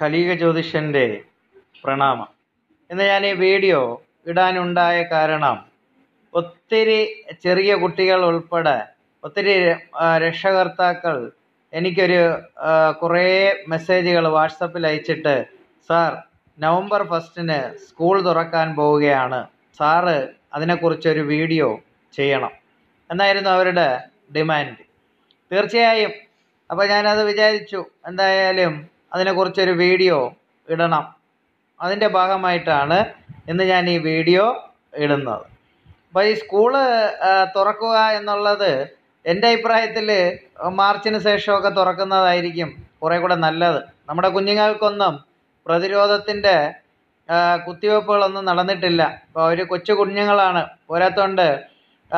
കലിക ജ്യോതിഷൻ്റെ പ്രണാമം ഇന്ന് ഞാൻ ഈ വീഡിയോ ഇടാനുണ്ടായ കാരണം ഒത്തിരി ചെറിയ കുട്ടികൾ ഉൾപ്പെടെ ഒത്തിരി രക്ഷകർത്താക്കൾ എനിക്കൊരു കുറേ മെസ്സേജുകൾ വാട്സപ്പിൽ അയച്ചിട്ട് സാർ നവംബർ ഫസ്റ്റിന് സ്കൂൾ തുറക്കാൻ പോവുകയാണ് സാറ് അതിനെക്കുറിച്ചൊരു വീഡിയോ ചെയ്യണം എന്നായിരുന്നു അവരുടെ ഡിമാൻഡ് തീർച്ചയായും അപ്പോൾ ഞാനത് വിചാരിച്ചു എന്തായാലും അതിനെക്കുറിച്ചൊരു വീഡിയോ ഇടണം അതിൻ്റെ ഭാഗമായിട്ടാണ് ഇന്ന് ഞാൻ ഈ വീഡിയോ ഇടുന്നത് അപ്പോൾ ഈ സ്കൂള് തുറക്കുക എന്നുള്ളത് എൻ്റെ അഭിപ്രായത്തിൽ മാർച്ചിന് ശേഷമൊക്കെ തുറക്കുന്നതായിരിക്കും കുറേ കൂടെ നല്ലത് നമ്മുടെ കുഞ്ഞുങ്ങൾക്കൊന്നും പ്രതിരോധത്തിൻ്റെ കുത്തിവയ്പ്പുകളൊന്നും നടന്നിട്ടില്ല അപ്പോൾ അവർ കൊച്ചു കുഞ്ഞുങ്ങളാണ് പോരാത്തോണ്ട്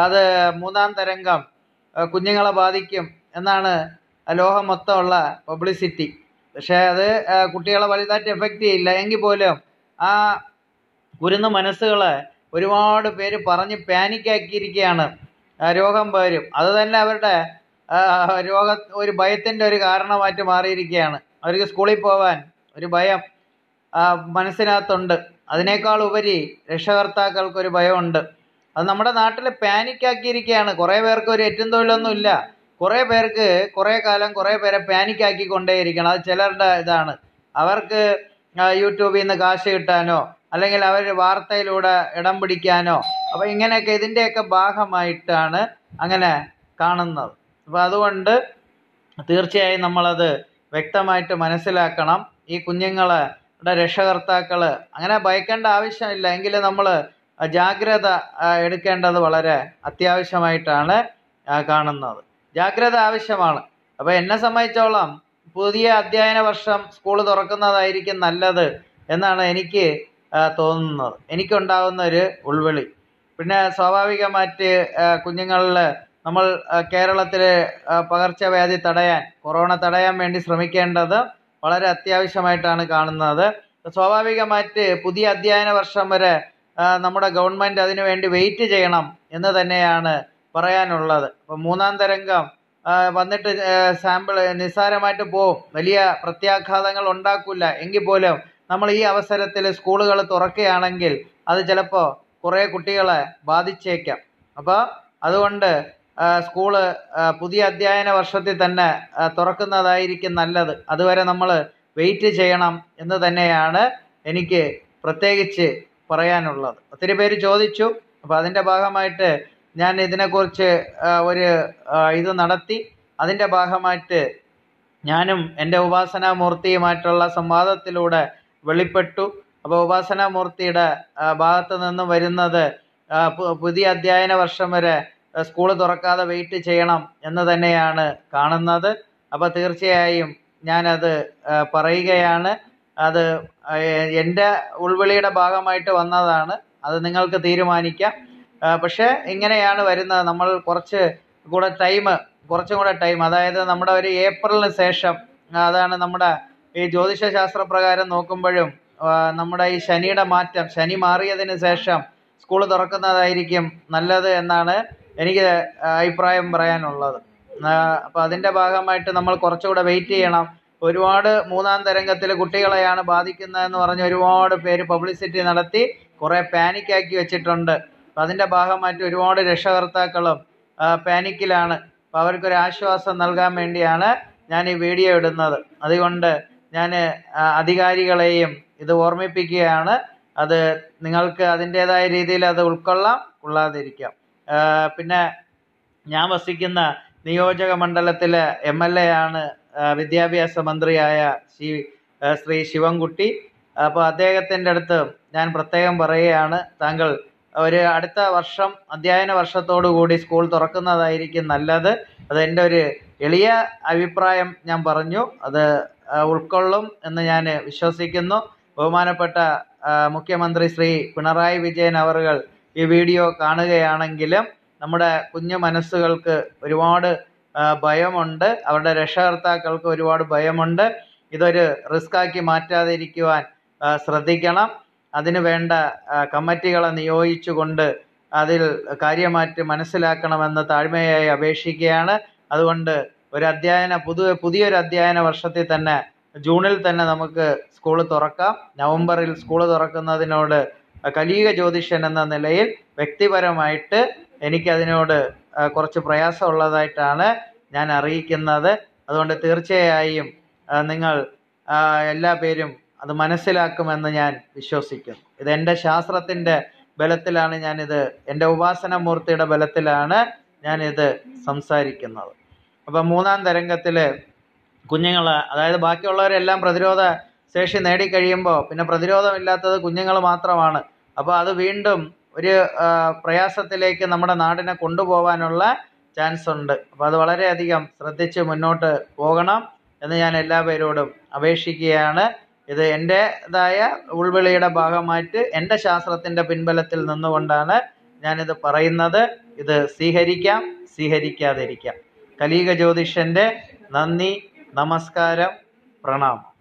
അത് മൂന്നാം തരംഗം കുഞ്ഞുങ്ങളെ ബാധിക്കും എന്നാണ് ലോകം മൊത്തമുള്ള പബ്ലിസിറ്റി പക്ഷേ അത് കുട്ടികളെ വലുതായിട്ട് എഫക്റ്റ് ചെയ്യില്ല എങ്കിൽ പോലും ആ കുരുന്നു മനസ്സുകളെ ഒരുപാട് പേര് പറഞ്ഞ് പാനിക്കാക്കിയിരിക്കുകയാണ് രോഗം വരും അത് തന്നെ അവരുടെ രോഗ ഒരു ഭയത്തിൻ്റെ ഒരു കാരണമായിട്ട് മാറിയിരിക്കുകയാണ് അവർക്ക് സ്കൂളിൽ പോകാൻ ഒരു ഭയം മനസ്സിനകത്തുണ്ട് അതിനേക്കാൾ ഉപരി ഒരു ഭയമുണ്ട് അത് നമ്മുടെ നാട്ടിൽ പാനിക്കാക്കിയിരിക്കുകയാണ് കുറേ പേർക്ക് ഒരു ഏറ്റവും തൊഴിലൊന്നും ഇല്ല കുറേ പേർക്ക് കുറേ കാലം കുറേ പേരെ ഇരിക്കണം അത് ചിലരുടെ ഇതാണ് അവർക്ക് യൂട്യൂബിൽ നിന്ന് കാശ് കിട്ടാനോ അല്ലെങ്കിൽ അവർ വാർത്തയിലൂടെ ഇടം പിടിക്കാനോ അപ്പോൾ ഇങ്ങനെയൊക്കെ ഇതിൻ്റെയൊക്കെ ഭാഗമായിട്ടാണ് അങ്ങനെ കാണുന്നത് അപ്പോൾ അതുകൊണ്ട് തീർച്ചയായും നമ്മളത് വ്യക്തമായിട്ട് മനസ്സിലാക്കണം ഈ കുഞ്ഞുങ്ങളുടെ രക്ഷകർത്താക്കൾ അങ്ങനെ ഭയക്കേണ്ട ആവശ്യമില്ല എങ്കിലും നമ്മൾ ജാഗ്രത എടുക്കേണ്ടത് വളരെ അത്യാവശ്യമായിട്ടാണ് കാണുന്നത് ജാഗ്രത ആവശ്യമാണ് അപ്പോൾ എന്നെ സംബന്ധിച്ചോളം പുതിയ അധ്യയന വർഷം സ്കൂൾ തുറക്കുന്നതായിരിക്കും നല്ലത് എന്നാണ് എനിക്ക് തോന്നുന്നത് എനിക്കുണ്ടാകുന്ന ഒരു ഉൾവിളി പിന്നെ സ്വാഭാവികമായിട്ട് കുഞ്ഞുങ്ങളിൽ നമ്മൾ കേരളത്തിൽ പകർച്ചവ്യാധി തടയാൻ കൊറോണ തടയാൻ വേണ്ടി ശ്രമിക്കേണ്ടത് വളരെ അത്യാവശ്യമായിട്ടാണ് കാണുന്നത് സ്വാഭാവികമായിട്ട് പുതിയ അധ്യയന വർഷം വരെ നമ്മുടെ ഗവൺമെൻറ് വേണ്ടി വെയിറ്റ് ചെയ്യണം എന്ന് തന്നെയാണ് പറയാനുള്ളത് അപ്പം മൂന്നാം തരംഗം വന്നിട്ട് സാമ്പിൾ നിസ്സാരമായിട്ട് പോവും വലിയ പ്രത്യാഘാതങ്ങൾ ഉണ്ടാക്കില്ല എങ്കിൽ പോലും നമ്മൾ ഈ അവസരത്തിൽ സ്കൂളുകൾ തുറക്കുകയാണെങ്കിൽ അത് ചിലപ്പോൾ കുറേ കുട്ടികളെ ബാധിച്ചേക്കാം അപ്പോൾ അതുകൊണ്ട് സ്കൂള് പുതിയ അധ്യയന വർഷത്തിൽ തന്നെ തുറക്കുന്നതായിരിക്കും നല്ലത് അതുവരെ നമ്മൾ വെയിറ്റ് ചെയ്യണം എന്ന് തന്നെയാണ് എനിക്ക് പ്രത്യേകിച്ച് പറയാനുള്ളത് ഒത്തിരി പേര് ചോദിച്ചു അപ്പോൾ അതിൻ്റെ ഭാഗമായിട്ട് ഞാൻ ഇതിനെക്കുറിച്ച് ഒരു ഇത് നടത്തി അതിൻ്റെ ഭാഗമായിട്ട് ഞാനും എൻ്റെ ഉപാസനാമൂർത്തിയുമായിട്ടുള്ള സംവാദത്തിലൂടെ വെളിപ്പെട്ടു അപ്പോൾ ഉപാസനാമൂർത്തിയുടെ ഭാഗത്തു നിന്നും വരുന്നത് പുതിയ അധ്യയന വർഷം വരെ സ്കൂൾ തുറക്കാതെ വെയിറ്റ് ചെയ്യണം എന്ന് തന്നെയാണ് കാണുന്നത് അപ്പോൾ തീർച്ചയായും ഞാനത് പറയുകയാണ് അത് എൻ്റെ ഉൾവിളിയുടെ ഭാഗമായിട്ട് വന്നതാണ് അത് നിങ്ങൾക്ക് തീരുമാനിക്കാം പക്ഷേ ഇങ്ങനെയാണ് വരുന്നത് നമ്മൾ കുറച്ച് കൂടെ ടൈം കുറച്ചും കൂടെ ടൈം അതായത് നമ്മുടെ ഒരു ഏപ്രിലിന് ശേഷം അതാണ് നമ്മുടെ ഈ ജ്യോതിഷ ശാസ്ത്ര പ്രകാരം നോക്കുമ്പോഴും നമ്മുടെ ഈ ശനിയുടെ മാറ്റം ശനി മാറിയതിന് ശേഷം സ്കൂൾ തുറക്കുന്നതായിരിക്കും നല്ലത് എന്നാണ് എനിക്ക് അഭിപ്രായം പറയാനുള്ളത് അപ്പോൾ അതിന്റെ ഭാഗമായിട്ട് നമ്മൾ കുറച്ചുകൂടെ വെയിറ്റ് ചെയ്യണം ഒരുപാട് മൂന്നാം തരംഗത്തിൽ കുട്ടികളെയാണ് ബാധിക്കുന്നതെന്ന് പറഞ്ഞ് ഒരുപാട് പേര് പബ്ലിസിറ്റി നടത്തി കുറെ പാനിക്കാക്കി വെച്ചിട്ടുണ്ട് അപ്പം അതിൻ്റെ ഭാഗമായിട്ട് ഒരുപാട് രക്ഷകർത്താക്കളും പാനിക്കിലാണ് അപ്പം ആശ്വാസം നൽകാൻ വേണ്ടിയാണ് ഞാൻ ഈ വീഡിയോ ഇടുന്നത് അതുകൊണ്ട് ഞാൻ അധികാരികളെയും ഇത് ഓർമ്മിപ്പിക്കുകയാണ് അത് നിങ്ങൾക്ക് അതിൻ്റേതായ രീതിയിൽ അത് ഉൾക്കൊള്ളാം കൊള്ളാതിരിക്കാം പിന്നെ ഞാൻ വസിക്കുന്ന നിയോജക മണ്ഡലത്തിലെ എം എൽ എ ആണ് വിദ്യാഭ്യാസ മന്ത്രിയായ ശ്രീ ശ്രീ ശിവൻകുട്ടി അപ്പോൾ അദ്ദേഹത്തിൻ്റെ അടുത്ത് ഞാൻ പ്രത്യേകം പറയുകയാണ് താങ്കൾ ഒരു അടുത്ത വർഷം അധ്യയന വർഷത്തോടുകൂടി സ്കൂൾ തുറക്കുന്നതായിരിക്കും നല്ലത് എൻ്റെ ഒരു എളിയ അഭിപ്രായം ഞാൻ പറഞ്ഞു അത് ഉൾക്കൊള്ളും എന്ന് ഞാൻ വിശ്വസിക്കുന്നു ബഹുമാനപ്പെട്ട മുഖ്യമന്ത്രി ശ്രീ പിണറായി വിജയൻ അവറുകൾ ഈ വീഡിയോ കാണുകയാണെങ്കിലും നമ്മുടെ കുഞ്ഞു മനസ്സുകൾക്ക് ഒരുപാട് ഭയമുണ്ട് അവരുടെ രക്ഷകർത്താക്കൾക്ക് ഒരുപാട് ഭയമുണ്ട് ഇതൊരു റിസ്ക്കാക്കി മാറ്റാതിരിക്കുവാൻ ശ്രദ്ധിക്കണം അതിന് വേണ്ട കമ്മിറ്റികളെ നിയോഗിച്ചുകൊണ്ട് അതിൽ കാര്യമായിട്ട് മനസ്സിലാക്കണമെന്ന് താഴ്മയായി അപേക്ഷിക്കുകയാണ് അതുകൊണ്ട് ഒരു അധ്യയന പുതിയ പുതിയൊരു അധ്യയന വർഷത്തിൽ തന്നെ ജൂണിൽ തന്നെ നമുക്ക് സ്കൂൾ തുറക്കാം നവംബറിൽ സ്കൂൾ തുറക്കുന്നതിനോട് കലിയുക ജ്യോതിഷൻ എന്ന നിലയിൽ വ്യക്തിപരമായിട്ട് എനിക്കതിനോട് കുറച്ച് പ്രയാസമുള്ളതായിട്ടാണ് ഞാൻ അറിയിക്കുന്നത് അതുകൊണ്ട് തീർച്ചയായും നിങ്ങൾ എല്ലാ പേരും അത് മനസ്സിലാക്കുമെന്ന് ഞാൻ വിശ്വസിക്കുന്നു ഇത് എൻ്റെ ശാസ്ത്രത്തിൻ്റെ ബലത്തിലാണ് ഞാനിത് എൻ്റെ ഉപാസന മൂർത്തിയുടെ ബലത്തിലാണ് ഞാനിത് സംസാരിക്കുന്നത് അപ്പം മൂന്നാം തരംഗത്തിൽ കുഞ്ഞുങ്ങൾ അതായത് ബാക്കിയുള്ളവരെല്ലാം പ്രതിരോധ ശേഷി നേടിക്കഴിയുമ്പോൾ പിന്നെ പ്രതിരോധമില്ലാത്തത് കുഞ്ഞുങ്ങൾ മാത്രമാണ് അപ്പോൾ അത് വീണ്ടും ഒരു പ്രയാസത്തിലേക്ക് നമ്മുടെ നാടിനെ കൊണ്ടുപോകാനുള്ള ചാൻസ് ഉണ്ട് അപ്പോൾ അത് വളരെയധികം ശ്രദ്ധിച്ച് മുന്നോട്ട് പോകണം എന്ന് ഞാൻ എല്ലാ പേരോടും അപേക്ഷിക്കുകയാണ് ഇത് എൻ്റെതായ ഉൾവിളിയുടെ ഭാഗമായിട്ട് എൻ്റെ ശാസ്ത്രത്തിൻ്റെ പിൻബലത്തിൽ നിന്നുകൊണ്ടാണ് ഞാനിത് പറയുന്നത് ഇത് സ്വീകരിക്കാം സ്വീകരിക്കാതിരിക്കാം കലീക ജ്യോതിഷൻ്റെ നന്ദി നമസ്കാരം പ്രണാമം